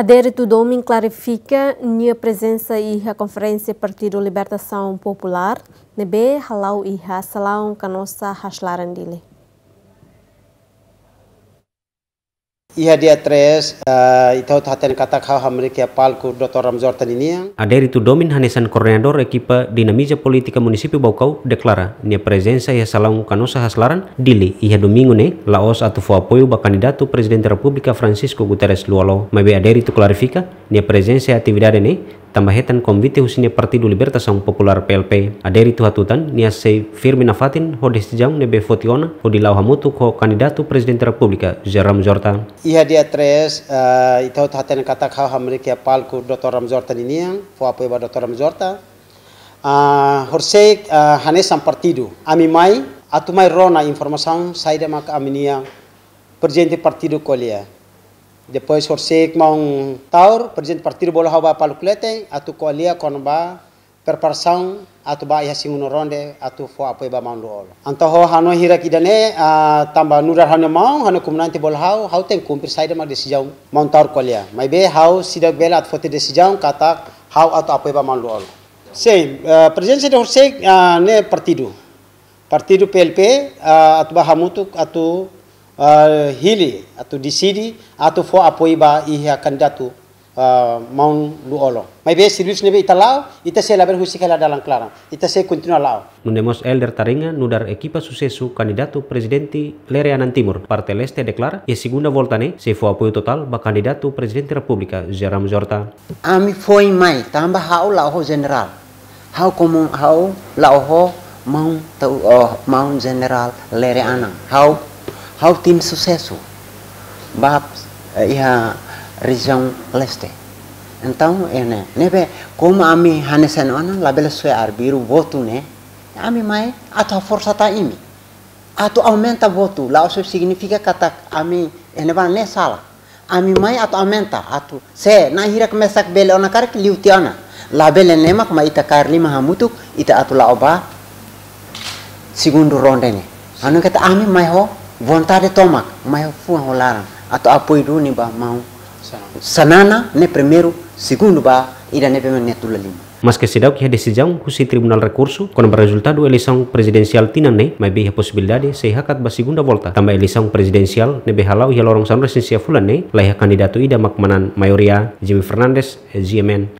A Adérito do clarifica minha presença e a conferência Partido Libertação Popular, nebe halau e que a nossa haslarandile. Ia dia tres eh, itau taten kata kau hamri kia ya palku Dr. Ramzor ini. Aderi itu domin hanesan koordinator ekipa dinamisa politika bau kau deklara nia presensa ya salam kanosa haslaran dili iya domingo ne Laos atau fua apoio ba datu presiden republika Francisco Guterres Lualo Mabe aderi itu klarifika nia presensa e ne Tambahnya, hetan convite husinya Partido yang Popular PLP aderitu hatutan nia sei Firmina Fatin ho desijang nebe fotiona ho dilau hamutuk ho kandidato presidente da República iha dia tres uh, eh, itau hatan kata kau hamrike ya palku Dr. ini yang, fo apo iba Dr. Ramjorta uh, eh, horsei uh, eh, hanesam partido ami mai atumai rona informasi saida mak aminia presiden partido kolia Depois forcei com um taur, presidente partido bola haba paluklete, atu koalia konba preparação atu ba ia singuno ronde atu fo apo ba mandu ol. Anto ho hano hira kidane tamba nura hano mau hano nanti bola hau hau kum kumpir saida ma desijau mong taur koalia. Mai be hau sidak bela at fote desijau kata hau atu apo ba mandu ol. Sei presidente de Horsek ne partido. Partido PLP atu ba hamutuk atu uh, hili di sini atau fo ba iha kandatu Uh, maun lu olo. Mai be sirius nebe ita lao, ita se laber husi kala dalang klara ita se kontinua lao. Nundemos elder taringa nudar equipa kandidatu candidato presidente Lereanan Timur. Parte Leste deklar e segunda volta ne se fo apoi total ba kandidatu presidenti Republika Jaram Jorta. Ami foi mai tamba hau lao ho general. Hau komo hau lao ho mau tau oh, mau general anang Hau how tim sucesso bab eh, ia region leste Entau ene eh, nebe como ami hanesen ona label sue arbiru voto ne ami mai ato força ta imi ato aumenta voto la oso significa kata ami ene eh, ba ne sala ami mai ato aumenta ato se na hira mesak bele ona cara liuti liutiana label e mai ta ita lima hamutuk ita ato oba segundo ronde ne Anu kata ami mai ho vontade tomak mayo fu holaran ato apoio do ne ba mau sanana ne primeiro segundo ba ida ne primeiro ne mas que sedau que decisão Jang, o Tribunal Recurso com o resultado eleição presidencial tina mai bem a possibilidade se hakat ba segunda volta tambah eleição presidensial ne behalau ia lorong sanura sinsia fulan ne layak kandidatu ida makmanan mayoria Jimmy Fernandes GMN